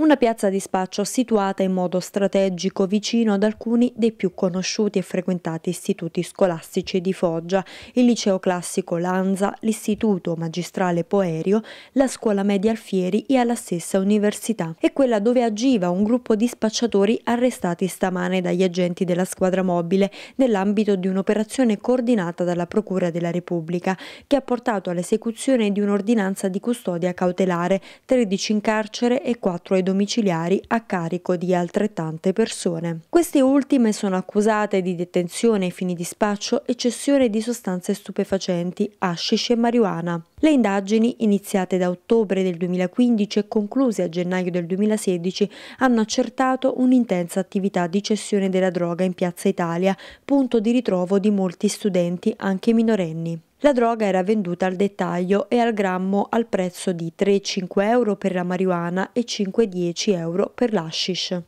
Una piazza di spaccio situata in modo strategico vicino ad alcuni dei più conosciuti e frequentati istituti scolastici di Foggia, il liceo classico Lanza, l'istituto magistrale Poerio, la scuola media Alfieri e alla stessa università. È quella dove agiva un gruppo di spacciatori arrestati stamane dagli agenti della squadra mobile nell'ambito di un'operazione coordinata dalla Procura della Repubblica che ha portato all'esecuzione di un'ordinanza di custodia cautelare, 13 in carcere e 4 ai domiciliari a carico di altrettante persone. Queste ultime sono accusate di detenzione ai fini di spaccio e cessione di sostanze stupefacenti, hashish e marijuana. Le indagini, iniziate da ottobre del 2015 e concluse a gennaio del 2016, hanno accertato un'intensa attività di cessione della droga in Piazza Italia, punto di ritrovo di molti studenti, anche minorenni. La droga era venduta al dettaglio e al grammo al prezzo di 3,5 euro per la marijuana e 5,10 euro per l'hashish.